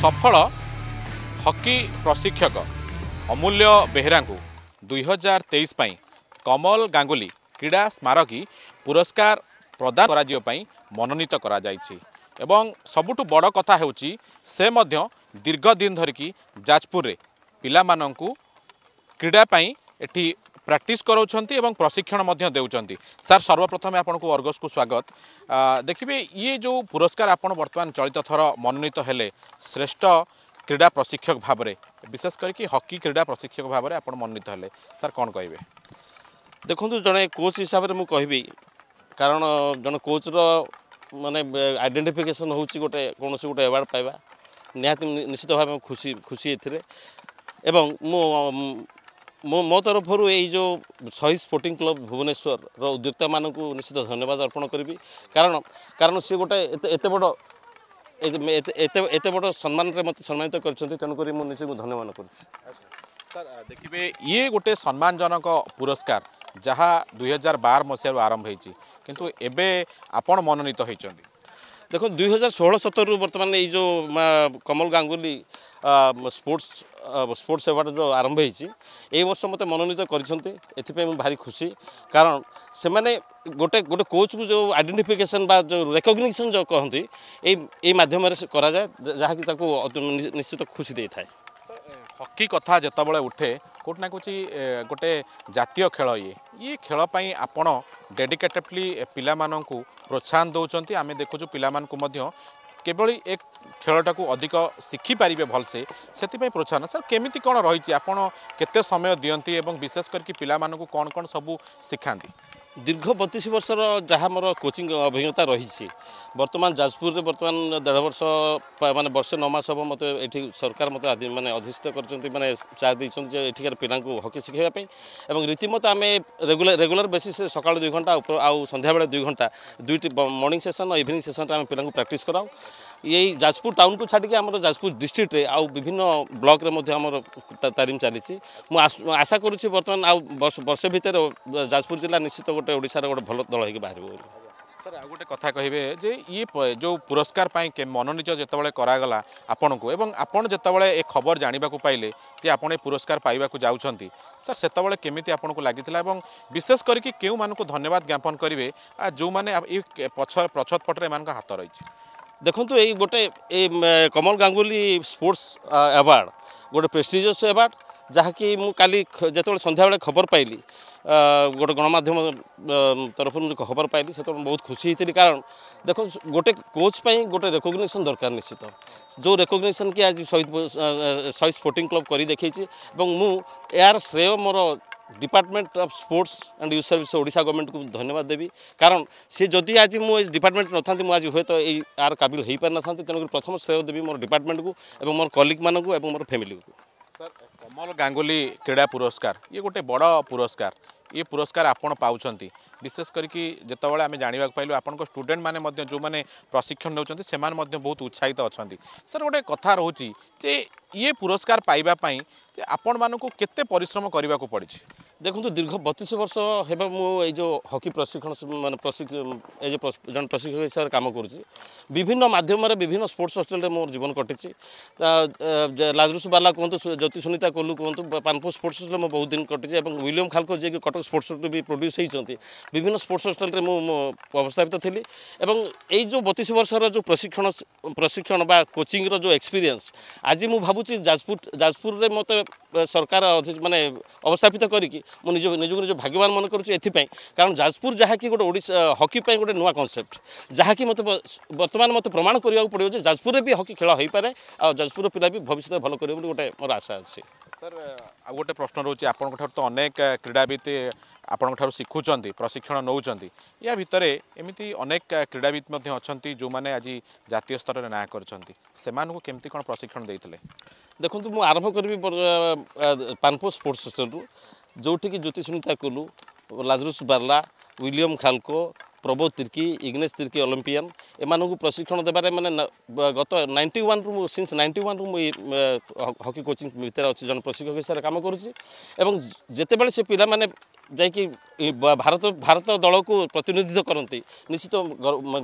ସଫଳ ହକି ପ୍ରଶିକ୍ଷକ ଅମୂଲ୍ୟ ବେହେରାଙ୍କୁ ଦୁଇହଜାର ତେଇଶ ପାଇଁ କମଲ ଗାଙ୍ଗୁଲି କ୍ରୀଡ଼ା ସ୍ମାରକୀ ପୁରସ୍କାର ପ୍ରଦାନ କରାଯିବା ପାଇଁ ମନୋନୀତ କରାଯାଇଛି ଏବଂ ସବୁଠୁ ବଡ଼ କଥା ହେଉଛି ସେ ମଧ୍ୟ ଦୀର୍ଘ ଦିନ ଧରିକି ଯାଜପୁରରେ ପିଲାମାନଙ୍କୁ କ୍ରୀଡ଼ା ପାଇଁ ଏଠି ପ୍ରାକ୍ଟିସ୍ କରାଉଛନ୍ତି ଏବଂ ପ୍ରଶିକ୍ଷଣ ମଧ୍ୟ ଦେଉଛନ୍ତି ସାର୍ ସର୍ବପ୍ରଥମେ ଆପଣଙ୍କୁ ଅର୍ଗସ୍କୁ ସ୍ୱାଗତ ଦେଖିବେ ଇଏ ଯେଉଁ ପୁରସ୍କାର ଆପଣ ବର୍ତ୍ତମାନ ଚଳିତ ଥର ମନୋନୀତ ହେଲେ ଶ୍ରେଷ୍ଠ କ୍ରୀଡ଼ା ପ୍ରଶିକ୍ଷକ ଭାବରେ ବିଶେଷ କରିକି ହକି କ୍ରୀଡ଼ା ପ୍ରଶିକ୍ଷକ ଭାବରେ ଆପଣ ମନୋନୀତ ହେଲେ ସାର୍ କ'ଣ କହିବେ ଦେଖନ୍ତୁ ଜଣେ କୋଚ୍ ହିସାବରେ ମୁଁ କହିବି କାରଣ ଜଣେ କୋଚ୍ର ମାନେ ଆଇଡ଼େଣ୍ଟିଫିକେସନ୍ ହେଉଛି ଗୋଟେ କୌଣସି ଗୋଟେ ଆୱାର୍ଡ଼ ପାଇବା ନିହାତି ନିଶ୍ଚିତ ଭାବେ ଖୁସି ଖୁସି ଏଥିରେ ଏବଂ ମୁଁ ମୋ ମୋ ତରଫରୁ ଏଇ ଯେଉଁ ଶହୀଦ ସ୍ପୋର୍ଟିଂ କ୍ଲବ୍ ଭୁବନେଶ୍ୱରର ଉଦ୍ୟୋକ୍ତାମାନଙ୍କୁ ନିଶ୍ଚିତ ଧନ୍ୟବାଦ ଅର୍ପଣ କରିବି କାରଣ କାରଣ ସିଏ ଗୋଟେ ଏତେ ଏତେ ବଡ଼ ଏତେ ଏତେ ବଡ଼ ସମ୍ମାନରେ ମୋତେ ସମ୍ମାନିତ କରିଛନ୍ତି ତେଣୁକରି ମୁଁ ନିଜକୁ ଧନ୍ୟବାଦ କରୁଛି ସାର୍ ଦେଖିବେ ଇଏ ଗୋଟେ ସମ୍ମାନଜନକ ପୁରସ୍କାର ଯାହା ଦୁଇହଜାର ବାର ମସିହାରୁ ଆରମ୍ଭ ହେଇଛି କିନ୍ତୁ ଏବେ ଆପଣ ମନୋନୀତ ହୋଇଛନ୍ତି দেখুন দুই হাজার ষোলো সতেরু বর্তমানে এই যে Kamal Ganguli sports sports award যে আরম্ভ হয়েছি এই বর্ষ মতো মনোনীত করেছেন এথিপাই মু ভারি খুশি কারণ সেমানে গোটে গোটে কোচকু যে আইডেন্টিফিকেসন বা যে রেকগনিশন যে কহতি এই এই মাধ্যমে করা যায় যাকি তাকে নিশ্চিত খুশি দিয়ে থাকে হকি কথা যেতবে উঠে কোটি না কোটি গোটে জাতীয় খেল ইয়ে ইয়ে খেল আপন ଡେଡିକେଟେଡ଼ଲି ପିଲାମାନଙ୍କୁ ପ୍ରୋତ୍ସାହନ ଦେଉଛନ୍ତି ଆମେ ଦେଖୁଛୁ ପିଲାମାନଙ୍କୁ ମଧ୍ୟ କିଭଳି ଏ ଖେଳଟାକୁ ଅଧିକ ଶିଖିପାରିବେ ଭଲସେ ସେଥିପାଇଁ ପ୍ରୋତ୍ସାହନ ସାର୍ କେମିତି କ'ଣ ରହିଛି ଆପଣ କେତେ ସମୟ ଦିଅନ୍ତି ଏବଂ ବିଶେଷ କରିକି ପିଲାମାନଙ୍କୁ କ'ଣ କ'ଣ ସବୁ ଶିଖାନ୍ତି ଦୀର୍ଘ ବତିଶ ବର୍ଷର ଯାହା ମୋର କୋଚିଂ ଅଭିଜ୍ଞତା ରହିଛି ବର୍ତ୍ତମାନ ଯାଜପୁରରେ ବର୍ତ୍ତମାନ ଦେଢ଼ ବର୍ଷ ମାନେ ବର୍ଷେ ନଅ ମାସ ହେବ ମୋତେ ଏଠି ସରକାର ମୋତେ ମାନେ ଅଧିଷ୍ଠିତ କରିଛନ୍ତି ମାନେ ଚା ଦେଇଛନ୍ତି ଯେ ଏଠିକାର ପିଲାଙ୍କୁ ହକି ଶିଖାଇବା ପାଇଁ ଏବଂ ରୀତିମତ ଆମେ ରେଗୁଲାର ରେଗୁଲାର ବେସିସ୍ରେ ସକାଳୁ ଦୁଇ ଘଣ୍ଟା ଆଉ ସନ୍ଧ୍ୟାବେଳେ ଦୁଇ ଘଣ୍ଟା ଦୁଇଟି ମର୍ଣ୍ଣିଂ ସେସନ୍ ଇଭିନିଂ ସେସନ୍ରେ ଆମେ ପିଲାଙ୍କୁ ପ୍ରାକ୍ଟିସ୍ କରାଉ এই যাজপুর টাউনକୁ ଛାଡ଼ିକି ଆମର ଯାଜପୁର ଡିଷ୍ଟ୍ରିକ୍ଟରେ ଆଉ ବିଭିନ୍ନ ବ୍ଲକରେ ମଧ୍ୟ ଆମର ତାଲିମ ଚାଲିଛି ମୁଁ ଆଶା କରୁଛି ବର୍ତ୍ତମାନ ଆଉ ବର୍ଷେ ଭିତରେ ଯାଜପୁର ଜିଲ୍ଲା ନିଶ୍ଚିତ ଗୋଟେ ଓଡ଼ିଶାର ଗୋଟେ ଭଲ ଦଳ ହେଇକି ବାହାରିବ ବୋଲି ସାର୍ ଆଉ ଗୋଟେ କଥା କହିବେ ଯେ ଇଏ ଯେଉଁ ପୁରସ୍କାର ପାଇଁ ମନୋନୀତ ଯେତେବେଳେ କରାଗଲା ଆପଣଙ୍କୁ ଏବଂ ଆପଣ ଯେତେବେଳେ ଏ ଖବର ଜାଣିବାକୁ ପାଇଲେ ଯେ ଆପଣ ଏ ପୁରସ୍କାର ପାଇବାକୁ ଯାଉଛନ୍ତି ସାର୍ ସେତେବେଳେ କେମିତି ଆପଣଙ୍କୁ ଲାଗିଥିଲା ଏବଂ ବିଶେଷ କରିକି କେଉଁମାନଙ୍କୁ ଧନ୍ୟବାଦ ଜ୍ଞାପନ କରିବେ ଯେଉଁମାନେ ଏ ପଛ ପଛପଟରେ ଏମାନଙ୍କ ହାତ ରହିଛି ଦେଖନ୍ତୁ ଏଇ ଗୋଟେ ଏ କମଲ ଗାଙ୍ଗୁଲି ସ୍ପୋର୍ଟସ୍ ଆୱାର୍ଡ଼ ଗୋଟେ ପ୍ରେଷ୍ଟିଜିୟସ୍ ଆୱାର୍ଡ଼ ଯାହାକି ମୁଁ କାଲି ଯେତେବେଳେ ସନ୍ଧ୍ୟାବେଳେ ଖବର ପାଇଲି ଗୋଟେ ଗଣମାଧ୍ୟମ ତରଫରୁ ମୁଁ ଖବର ପାଇଲି ସେତେବେଳେ ବହୁତ ଖୁସି ହେଇଥିଲି କାରଣ ଦେଖନ୍ତୁ ଗୋଟେ କୋଚ୍ ପାଇଁ ଗୋଟେ ରେକଗ୍ନେସନ୍ ଦରକାର ନିଶ୍ଚିତ ଯେଉଁ ରେକଗ୍ନେସନ୍ କି ଆଜି ଶହୀଦ ଶହୀଦ ସ୍ପୋର୍ଟିଂ କ୍ଲବ୍ କରି ଦେଖେଇଛି ଏବଂ ମୁଁ ଏହାର ଶ୍ରେୟ ମୋର department of sports and youth service Odisha গভর্নমেন্টকে ধন্যবাদ দেবি কারণ সে যদি আজ মু ডিপার্টমেন্ট নথা মু আজ হয়তো এই আর কাবিল হয়ে পারি নথান্তি তেণুকরি প্রথম শ্রেয় দেবি মোর ডিপার্টমেন্টকু এবং মোর কলিগ মান এবং মোর ফ্যামিলি স্যার কমল গাঙ্গুলি ক্রীড়া পুরস্কার ইয়ে গোটে বড় পুরস্কার ইয়ে পুরস্কার ये पुरस्कार বিশেষ করি विशेष আমি জাঁয়া পাইলু আপনার স্টুডেন্ট মানে যে প্রশিক্ষণ নেওয়া प्रशिक्षण नेउँछ উৎসাহিত उत्साहित अहिले सर गए कथा रहेछ जे ये पुरस्कार যে আপন মানুষ কেতে পরিশ্রম করা পড়ছে ଦେଖନ୍ତୁ ଦୀର୍ଘ ବତିଶ ବର୍ଷ ହେବ ମୁଁ ଏଇ ଯେଉଁ ହକି ପ୍ରଶିକ୍ଷଣ ମାନେ ଏ ଯେ ଜଣେ ପ୍ରଶିକ୍ଷକ ହିସାବରେ କାମ କରୁଛି ବିଭିନ୍ନ ମାଧ୍ୟମରେ ବିଭିନ୍ନ ସ୍ପୋର୍ଟସ୍ ହଷ୍ଟେଲରେ ମୋର ଜୀବନ କଟିଛି ଲାଜରୁସ ବାଲା କୁହନ୍ତୁ ଜ୍ୟୋତି ସୁନିତା କୋଲୁ କୁହନ୍ତୁ ପାନପୁର ସ୍ପୋର୍ଟସ୍ ହଷ୍ଟେଲରେ ମୁଁ ବହୁତ ଦିନ କଟିଛି ଏବଂ ୱିଲିୟମ୍ ଖାଲକୋ ଯିଏକି କଟକ ସ୍ପୋର୍ଟସ୍ ହଷ୍ଟେଲ ବି ପ୍ରଡ୍ୟୁସ୍ ହୋଇଛନ୍ତି ବିଭିନ୍ନ ସ୍ପୋର୍ଟସ୍ ହଷ୍ଟେଲରେ ମୁଁ ଅବସ୍ଥାପିତ ଥିଲି ଏବଂ ଏଇ ଯେଉଁ ବତିଶ ବର୍ଷର ଯେଉଁ ପ୍ରଶିକ୍ଷଣ ପ୍ରଶିକ୍ଷଣ ବା କୋଚିଂର ଯେଉଁ ଏକ୍ସପିରିଏନ୍ସ ଆଜି ମୁଁ ଭାବୁଛି ଯାଜପୁର ଯାଜପୁରରେ ମୋତେ সরকার মানে অবস্থাপিত করিকি মু নিজ নিজকে নিজ ভাগ্যবান মনে করছি এথিপাই কারণ যাজপুর যাকি গোটে ওড়িশা হকি পাই গোটে নূয়া কনসেপ্ট যাকি মতো বর্তমান মতো প্রমাণ করা পড়ব যে যাজপুরে বি হকি খেলা হইপারে আর যাজপুর পিলা বি ভবিষ্যতে ভালো করবে বলে গোটে মোর আশা আছে স্যার আউ গোটে প্রশ্ন রয়েছে আপনার তো অনেক ক্রীড়াবিদ ଆପଣଙ୍କଠାରୁ ଶିଖୁଛନ୍ତି ପ୍ରଶିକ୍ଷଣ ନେଉଛନ୍ତି ୟା ଭିତରେ ଏମିତି ଅନେକ କ୍ରୀଡ଼ାବିତ ମଧ୍ୟ ଅଛନ୍ତି ଯେଉଁମାନେ ଆଜି ଜାତୀୟ ସ୍ତରରେ ନାଁ କରିଛନ୍ତି ସେମାନଙ୍କୁ କେମିତି କ'ଣ ପ୍ରଶିକ୍ଷଣ ଦେଇଥିଲେ ଦେଖନ୍ତୁ ମୁଁ ଆରମ୍ଭ କରିବି ପାନପୋ ସ୍ପୋର୍ଟସ୍ ହଷ୍ଟେଲରୁ ଯେଉଁଠିକି ଜ୍ୟୋତି ସୁନିତା କୁଲୁ ଲାଜରୁସ୍ ବାର୍ଲା ୱିଲିୟମ୍ ଖାଲକୋ ପ୍ରବୋଧ ତିର୍କି ଇଗ୍ନେଶ ତିର୍କି ଅଲମ୍ପିଆନ୍ ଏମାନଙ୍କୁ ପ୍ରଶିକ୍ଷଣ ଦେବାରେ ମାନେ ଗତ ନାଇଣ୍ଟି ୱାନ୍ରୁ ମୁଁ ସିନ୍ସ ନାଇଣ୍ଟି ୱାନ୍ରୁ ମୁଁ ହକି କୋଚିଂ ଭିତରେ ଅଛି ଜଣେ ପ୍ରଶିକ୍ଷକ ହିସାବରେ କାମ କରୁଛି ଏବଂ ଯେତେବେଳେ ସେ ପିଲାମାନେ ଯାଇକି ଭାରତ ଭାରତ ଦଳକୁ ପ୍ରତିନିଧିତ୍ୱ କରନ୍ତି ନିଶ୍ଚିତ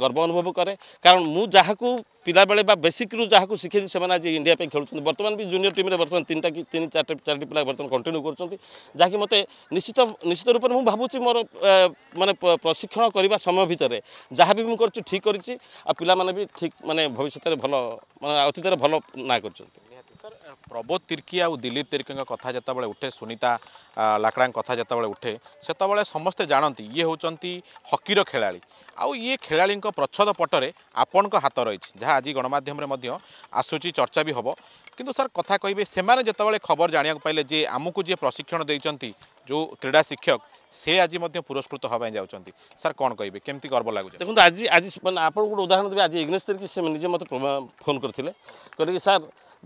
ଗର୍ବ ଅନୁଭବ କରେ କାରଣ ମୁଁ ଯାହାକୁ ପିଲାବେଳେ ବା ବେସିକ୍ରୁ ଯାହାକୁ ଶିଖେଇଛି ସେମାନେ ଆଜି ଇଣ୍ଡିଆ ପାଇଁ ଖେଳୁଛନ୍ତି ବର୍ତ୍ତମାନ ବି ଜୁନିୟର ଟିମ୍ରେ ବର୍ତ୍ତମାନ ତିନିଟା କି ତିନି ଚାରିଟା ଚାରିଟି ପିଲା ବର୍ତ୍ତମାନ କଣ୍ଟିନ୍ୟୁ କରୁଛନ୍ତି ଯାହାକି ମୋତେ ନିଶ୍ଚିତ ନିଶ୍ଚିତ ରୂପରେ ମୁଁ ଭାବୁଛି ମୋର ମାନେ ପ୍ରଶିକ୍ଷଣ କରିବା ସମୟ ଭିତରେ ଯାହା ବି ମୁଁ କରୁଛି ଠିକ୍ କରିଛି ଆଉ ପିଲାମାନେ ବି ଠିକ୍ ମାନେ ଭବିଷ୍ୟତରେ ଭଲ ମାନେ ଅତୀତରେ ଭଲ ନାଁ କରିଛନ୍ତି ନିହାତି ସାର୍ ପ୍ରବୋଧ ତିର୍କୀ ଆଉ ଦିଲ୍ଲୀପ ତିର୍କୀଙ୍କ କଥା ଯେତେବେଳେ ଉଠେ ସୁନିତା ଲାକଡ଼ାଙ୍କ କଥା ଯେତେବେଳେ ଉଠେ ସେତେବେଳେ ସମସ୍ତେ ଜାଣନ୍ତି ଇଏ ହେଉଛନ୍ତି ହକିର ଖେଳାଳି ଆଉ ଇଏ ଖେଳାଳିଙ୍କ ପ୍ରଚ୍ଛଦ ପଟରେ ଆପଣଙ୍କ ହାତ ରହିଛି ଯାହା ଆଜି ଗଣମାଧ୍ୟମରେ ମଧ୍ୟ ଆସୁଛି ଚର୍ଚ୍ଚା ବି ହେବ କିନ୍ତୁ ସାର୍ କଥା କହିବେ ସେମାନେ ଯେତେବେଳେ ଖବର ଜାଣିବାକୁ ପାଇଲେ ଯେ ଆମକୁ ଯିଏ ପ୍ରଶିକ୍ଷଣ ଦେଇଛନ୍ତି ଯେଉଁ କ୍ରୀଡ଼ା ଶିକ୍ଷକ ସେ ଆଜି ମଧ୍ୟ ପୁରସ୍କୃତ ହେବା ପାଇଁ ଯାଉଛନ୍ତି ସାର୍ କ'ଣ କହିବେ କେମିତି ଗର୍ବ ଲାଗୁଛି ଦେଖନ୍ତୁ ଆଜି ଆଜି ମାନେ ଆପଣଙ୍କୁ ଗୋଟେ ଉଦାହରଣ ଦେବି ଆଜି ଏଗ୍ନେସ୍ ତାରିଖ ସେ ନିଜେ ମୋତେ ଫୋନ୍ କରିଥିଲେ କହିଲେ ସାର୍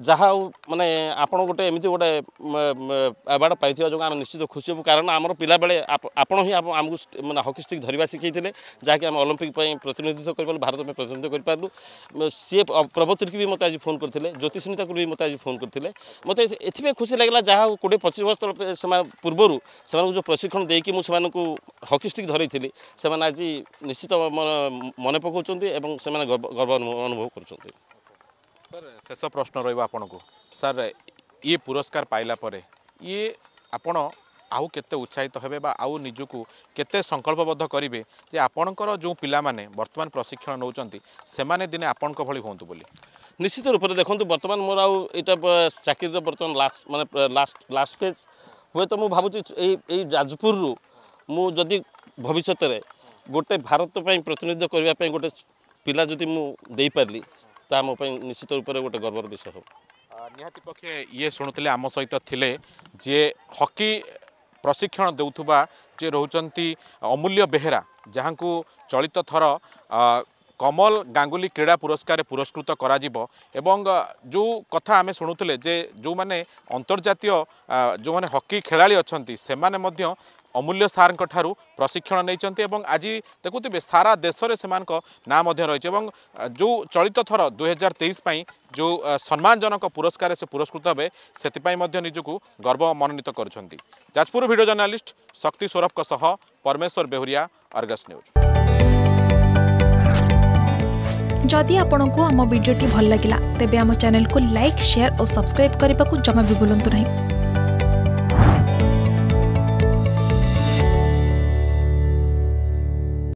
ଯାହା ହଉ ମାନେ ଆପଣ ଗୋଟେ ଏମିତି ଗୋଟେ ଆୱାର୍ଡ଼ ପାଇଥିବା ଯୋଗୁଁ ଆମେ ନିଶ୍ଚିତ ଖୁସି ହେବୁ କାରଣ ଆମର ପିଲାବେଳେ ଆପଣ ହିଁ ଆମକୁ ମାନେ ହକି ଷ୍ଟିକ୍ ଧରିବା ଶିଖେଇଥିଲେ ଯାହାକି ଆମେ अलम्पिकै प्रतिनिधित्व भारत प्रतिनिधित्व गरिपारलु भी प्रवर्तीकि आज फोन गरि ज्योति सुनिताको मते फोन करते मते एउटा खुसी लाग्ला जहाँ कोड़े पच्चिस वर्ष पूर्वहरू जो प्रशिक्षण दिकि म हकि स्टिक धरैली आज निश्चित मन गर्व अनुभव गरुन शेस प्रश्न र सर्स्कार पाइलाप ये आप আউ কেতে উৎসাহিত হবে বা আউ নিজকে কেতে সংকল্পবদ্ধ করবে যে আপনার যে পিলা মানে বর্তমান প্রশিক্ষণ নৌ সে দিনে আপনার ভি হুম বলে নিশ্চিত রূপে দেখুন বর্তমান মোর আউ এটা চাকরির বর্তমান লাস্ট মানে লাস্ট লাস্ট ফেজ ହୁଏତ ମୁଁ ଭାବୁଛି ଏଇ ଏଇ ଯାଜପୁରରୁ ମୁଁ ଯଦି ଭବିଷ୍ୟତରେ ଗୋଟେ ଭାରତ ପାଇଁ ପ୍ରତିନିଧିତ୍ୱ କରିବା ପାଇଁ ଗୋଟେ ପିଲା ଯଦି ମୁଁ ଦେଇପାରିଲି ତାହା ମୋ ପାଇଁ ନିଶ୍ଚିତ ରୂପରେ ଗୋଟେ ଗର୍ବର ବିଷୟ ହେବ ନିହାତି ପକ୍ଷେ ଇଏ ଶୁଣୁଥିଲେ ଆମ ସହିତ ଥିଲେ ଯିଏ ହକି ପ୍ରଶିକ୍ଷଣ ଦେଉଥିବା ଯିଏ ରହୁଛନ୍ତି ଅମୂଲ୍ୟ ବେହେରା ଯାହାଙ୍କୁ ଚଳିତ ଥର କମଲ ଗାଙ୍ଗୁଲି କ୍ରୀଡ଼ା ପୁରସ୍କାରରେ ପୁରସ୍କୃତ କରାଯିବ ଏବଂ ଯେଉଁ କଥା ଆମେ ଶୁଣୁଥିଲେ ଯେ ଯେଉଁମାନେ ଅନ୍ତର୍ଜାତୀୟ ଯେଉଁମାନେ ହକି ଖେଳାଳି ଅଛନ୍ତି ସେମାନେ ମଧ୍ୟ অমূল্য সারঙ্ ঠারু প্রশিক্ষণ নিয়েছেন এবং আজ দেখুবে সারা দেশের সে না রয়েছে এবং যে চলিত থর দুই হাজার তেইশ যে সম্মানজনক পুরস্কারে সে পুরস্কৃত হবে সেপাই নিজকু গর্ব মনোনীত করছেন Jajpur video journalist Shakti Saurav Parameswar Behuria Argus news যদি আপনার আমার ভিডিওটি ভাল লাগিলা তেবে আমার চ্যানেলকে লাইক শেয়ার ও সবসক্রাইব করা জমা বি ভুলতু না